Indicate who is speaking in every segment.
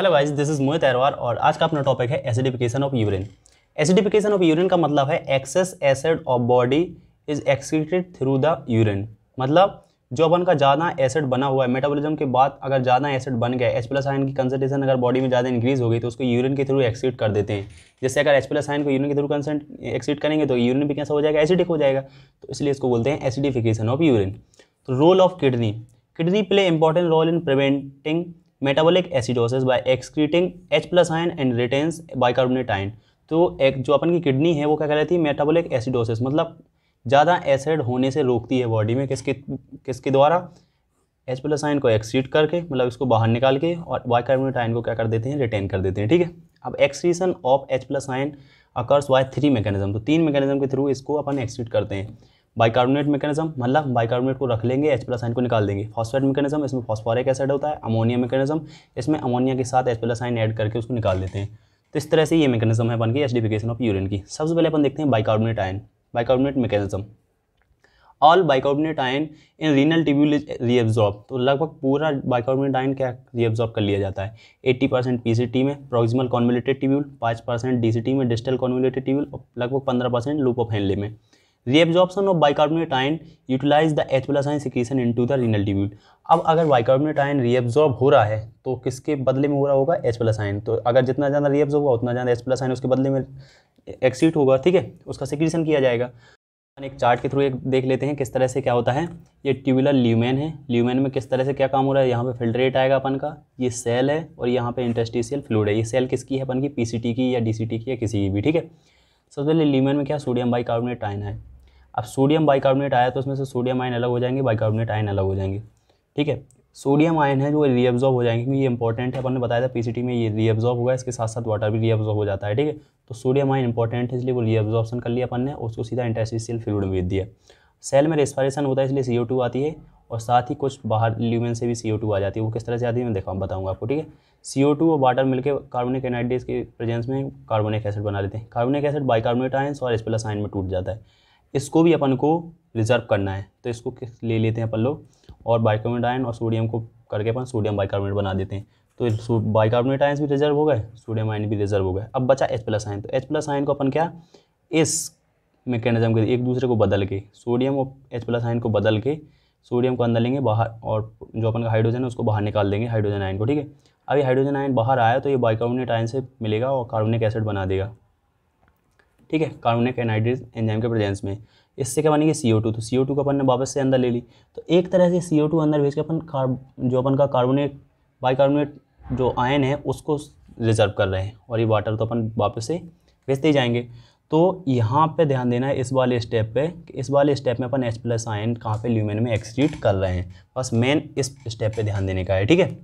Speaker 1: hello guys this is Mohit Arwar और आज का अपना टॉपिक है acidification of urine acidification of urine का मतलब है excess acid of body is excreted through the urine मतलब जो अपन का ज़्यादा एसिड बना हुआ है मेटाबॉलिज्म के बाद अगर ज़्यादा एसिड बन गया एच प्लस आयन की कंसनट्रेशन अगर बॉडी में ज़्यादा इंक्रीज़ हो गई तो उसको यूरिन के थ्रू एक्सीट कर देते हैं जैसे अगर एच प्लस आयन को यूरिन के थ्रू कंसेंट एक्सीट करेंगे तो यूरिन भी कैसा हो जाएगा एसिडिक हो जाएगा तो इसलिए इसको बोलते हैं एसिडिफिकेशन ऑफ यूरिन तो role of kidney kidney play important role in preventing metabolic acidosis by excreting H plus ion and retains bicarbonate ion तो एक जो अपन की किडनी है वो क्या कहलाती है मेटाबॉलिक एसिडोसिस मतलब ज़्यादा एसिड होने से रोकती है बॉडी में किसके किसके द्वारा एच प्लस आयन को एक्सक्रीट करके मतलब इसको बाहर निकाल के और बाइकार्बोनेट आयन को क्या कर देते हैं रिटेन कर देते हैं ठीक है अब excretion of H plus ion occurs by three mechanism तो तीन मैकेनिज्म के थ्रू इसको अपन एक्सीड करते हैं बाइकार्बोनेट मैकेनिज्म मतलब बाइकार्बोनेट को रख लेंगे एच प्लस आइन को निकाल देंगे फॉस्फेट मैकेनिज्म इसमें फॉस्फोरिक एसिड होता है अमोनिया मैकेनिज्म इसमें अमोनिया के साथ एच प्लस आइन ऐड करके उसको निकाल देते हैं तो इस तरह से ये मैकेनिज्म है बन के एसिडिफिकेशन ऑफ यूरिन की सबसे पहले अपन देखते हैं bicarbonate ion bicarbonate mechanism all bicarbonate ion in renal tubule is reabsorb तो लगभग पूरा बाइकार्बोनेट आयन क्या रीअब्जॉर्ब कर लिया जाता है 80 परसेंट पी सी टी में proximal convoluted tubule 5 percent D में डिस्टल कॉन्वलेटेड ट्यूब्यूल और लगभग 15 परसेंट लूप ऑफ हेनले में reabsorption of bicarbonate ion utilize the H plus ion secretion into the renal tubule अब अगर बाइकार्बोनेट आयन रीअब्जॉर्ब हो रहा है तो किसके बदले में हो रहा होगा एच प्लस आयन तो अगर जितना ज़्यादा रीअब्जॉर्ब होगा उतना ज़्यादा एच प्लस आयन उसके बदले में एक्सीट होगा ठीक है उसका सिक्रीशन किया जाएगा एक चार्ट के थ्रू एक देख लेते हैं किस तरह से क्या होता है ये ट्यूबुलर ल्यूमेन है ल्यूमेन में किस तरह से क्या काम हो रहा है यहाँ पे फिल्ट्रेट आएगा अपन का ये सेल है और यहाँ पे इंटरस्टिशियल फ्लूड है ये सेल किसकी है अपन की पीसीटी की या डीसीटी की या किसी की भी ठीक है सबसे पहले ल्यूमेन में क्या सोडियम बाइकार्बोनेट आयन है अब सोडियम बाइकार्बोनेट आया तो उसमें से सोडियम आयन अलग हो जाएंगे बाइकार्बोनेट आयन अलग हो जाएंगे ठीक है सोडियम आयन है जो रीअब्जॉर्ब हो जाएंगे क्योंकि ये इंपॉर्टेंट है अपन ने बताया था पीसीटी में ये रीअब्जॉर्ब होगा इसके साथ साथ वाटर भी रीअब्जॉर्ब हो जाता है ठीक है तो सोडियम आयन इंपॉर्टेंट है इसलिए वो रीअब्जॉर्प्शन कर लिया अपन ने उसको सीधा इंटरस्टिशियल फ्लूड में भेज दिया सेल में रेस्पायरेशन होता है इसलिए सी ओ टू आती है और साथ ही कुछ बाहर ल्यूमेन से भी सी ओ टू आ जाती है वो किस तरह से आती है मैं देखा बताऊँगा आपको ठीक है सी ओ टू और वाटर मिलकर कार्बोनिक एनाइडेज के प्रेजेंस में कार्बोनिक एसिड बना लेते हैं कार्बोनिक एसिड बाइकार्बोनेट आयन और एस प्लस आयन में टूट जाता है इसको भी अपन को रिजर्व करना है तो इसको ले लेते हैं अपन लोग और बाइकार्बोनेट आयन और सोडियम को करके अपन सोडियम बाइकार्बोनेट बना देते हैं तो बाइकार्बोनेट आयन भी रिजर्व हो गए सोडियम आयन भी रिजर्व हो गए अब बचा एच प्लस आयन तो एच प्लस आयन को अपन क्या इस मैकेनिज्म के एक दूसरे को बदल के सोडियम और एच प्लस आयन को बदल के सोडियम को अंदर लेंगे बाहर और जो अपन का हाइड्रोजन है उसको बाहर निकाल देंगे हाइड्रोजन आयन को ठीक है अभी हाइड्रोजन आयन बाहर आया तो ये बाइकार्बोनेट आयन से मिलेगा और कार्बोनिक एसिड बना देगा ठीक है कार्बोनिक एनाइड्रिज एंजाइम के प्रेजेंस में इससे क्या बनेगी सी ओ टू तो सी ओ टू को अपन ने वापस से अंदर ले ली तो एक तरह से सी ओ टू अंदर भेज के अपन कार्ब जो अपन का कार्बोनेट कार्बोनेट जो आयन है उसको रिजर्व कर रहे हैं और ये वाटर तो अपन वापस से भेजते ही जाएंगे तो यहाँ पे ध्यान देना है इस वाले स्टेप पे कि इस वाले स्टेप में अपन एच प्लस आयन कहाँ पे ल्यूमेन में एक्सट्रीट कर रहे हैं बस मेन इस स्टेप पे ध्यान देने का है ठीक है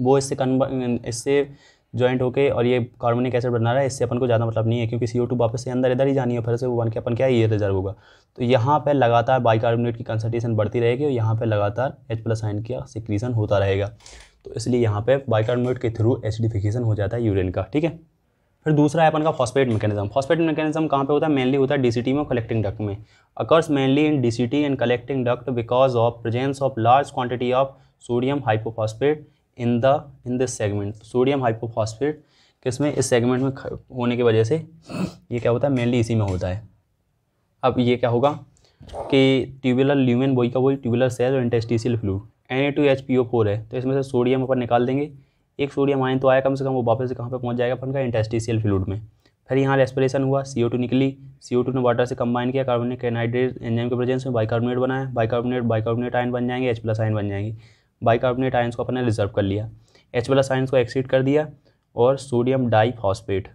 Speaker 1: वो इससे कन्वर्ट इससे ज्वाइंट होके और ये कार्बोनिक एसिड बना रहा है इससे अपन को ज़्यादा मतलब नहीं है क्योंकि सी वापस से अंदर इधर ही जानी है फिर से वो बन के अपन क्या ये रिजर्व होगा तो यहाँ पर लगातार बाइकार्बोनेट की कंसनट्रेशन बढ़ती रहेगी और यहाँ पर लगातार एच प्लस आइन का सिक्रीसन होता रहेगा तो इसलिए यहाँ पर बाइकार्बोनेट के थ्रू एसिडिफिकेशन हो जाता है यूरिन का ठीक है फिर दूसरा है अपन का फॉस्फेट मैकेनिज्म फॉस्फेट मैकेनिज्म कहाँ पे होता है मेनली होता है डीसीटी में कलेक्टिंग डक्ट में occurs mainly in DCT and collecting duct because of presence of large quantity of sodium hypophosphate in the in this segment sodium hypophosphate किसमें इस सेगमेंट में होने की वजह से ये क्या होता है मेनली इसी में होता है अब ये क्या होगा कि ट्यूबुलर ल्यूमेन वही का वही ट्यूबुलर सेल और interstitial fluid N A two H P O four है तो इसमें से सोडियम अपन निकाल देंगे एक सोडियम आयन तो आया कम से कम वो वापस से कहाँ पर पहुँच जाएगा अपन का इंटेस्टिशियल फ्लूड में फिर यहाँ रेस्पिरेशन हुआ सी ओ टू निकली सी ओ टू ने वाटर से कंबाइन किया कार्बोनिक एनहाइड्रेट एंजाइम के प्रेजेंस में बाइकार्बोनेट बनाया बाइकार्बोनेट बाइकार्बोनेट आयन बन जाएंगे एच प्लस आयन बन जाएंगे बाइकार्बोनेट आयन्स को अपने रिजर्व कर लिया एच प्लस आयंस को एक्सीड कर दिया और सोडियम डाई फॉस्पेट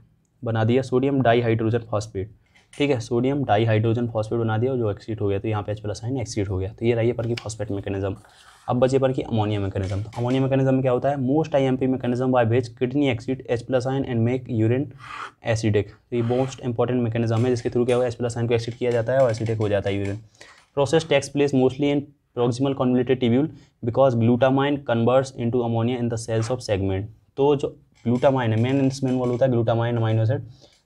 Speaker 1: बना दिया सोडियम डाई हाइड्रोजन फॉस्पेट ठीक है सोडियम डाई हाइड्रोजन फॉस्पेट बना दिया और जो एक्सीड हो गया तो यहाँ पे एच प्लस आइन एक्सीड हो गया तो ये रही पर की फॉस्पेट मैकेनिज्म अब बचे पर की अमोनिया मैकेनिज्म तो अमोनिया मैकेनिज्म क्या होता है most I M P mechanism by which kidney excrete H plus ion and make urine acidic तो ये मोस्ट इंपॉर्टेंट मैकेनिज्म है जिसके थ्रू क्या हुआ एच प्लस आइन को एक्सीड किया जाता है और एसिडिक हो जाता है urine process takes place mostly in proximal convoluted tubule because glutamine converts into ammonia in the cells of segment तो जो ग्लूटामाइन है मेन इंसमेंट वॉल होता है ग्लूटामाइन अमाइनो एसिड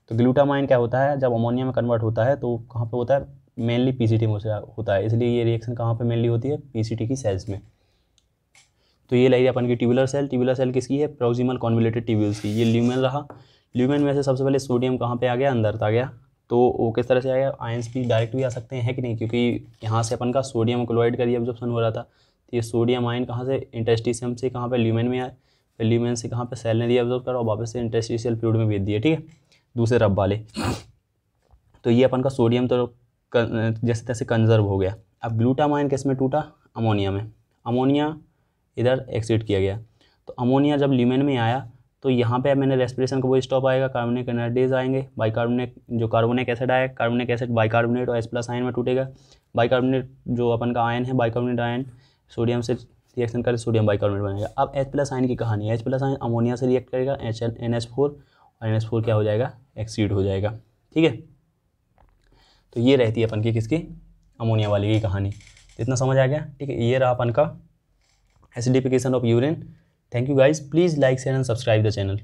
Speaker 1: तो ग्लूटामाइन क्या होता है जब अमोनिया में कन्वर्ट होता है तो कहाँ पर होता है मेनली पीसीटी में होता है इसलिए ये रिएक्शन कहाँ पर मेनली होती है पीसीटी की सेल्स में तो ये लगी अपन की ट्यूबुलर सेल ट्यूबुलर सेल किसकी है प्रोक्सिमल कॉन्विटेड ट्यूब्यूल्स की ये ल्यूमेन रहा ल्यूमेन में से सबसे पहले सोडियम कहाँ पे आ गया अंदर आ गया तो वो किस तरह से आएगा आयंस भी डायरेक्ट भी आ सकते हैं कि नहीं क्योंकि यहाँ से अपन का सोडियम क्लोराइड का रिएब्जॉर्प्शन हो रहा था तो ये सोडियम आयन कहाँ से इंटेस्टिशियम से कहाँ पर ल्यूमेन में आए फिर ल्यूमेन से कहाँ पर सेल ने रिएब्जॉर्व करा और वापस से इंटेस्टिशियल फ्लूड में भेज दिए ठीक है दूसरे रब वाले तो ये अपन का सोडियम तो जैसे तैसे कंजर्व हो गया अब ग्लूटामाइन किस में टूटा अमोनिया में अमोनिया इधर एक्सीड किया गया तो अमोनिया जब ल्यूमेन में आया तो यहाँ पे मैंने रेस्पिरेशन का वो स्टॉप आएगा कार्बोनिक एनर्जीज आएंगे बाइकार्बोनेट जो कार्बोनिक एसिड आया कार्बोनिक एसिड बाइकार्बोनेट और एस प्लस आयन में टूटेगा बाइकार्बोनेट जो अपन का आयन है बाइकार्बोनेट आयन सोडियम से रिएक्शन करके सोडियम बाइकार्बोनेट बनेगा अब एच प्लस आयन की कहानी है एच प्लस आयन अमोनिया से रिएक्ट करेगा H L N H four और एन एच फोर क्या हो जाएगा एक्सीड हो जाएगा ठीक है तो ये रहती है अपन की किसकी अमोनिया वाली की कहानी इतना समझ आ गया ठीक है ये रहा अपन का acidification of urine thank you guys please like share and subscribe the channel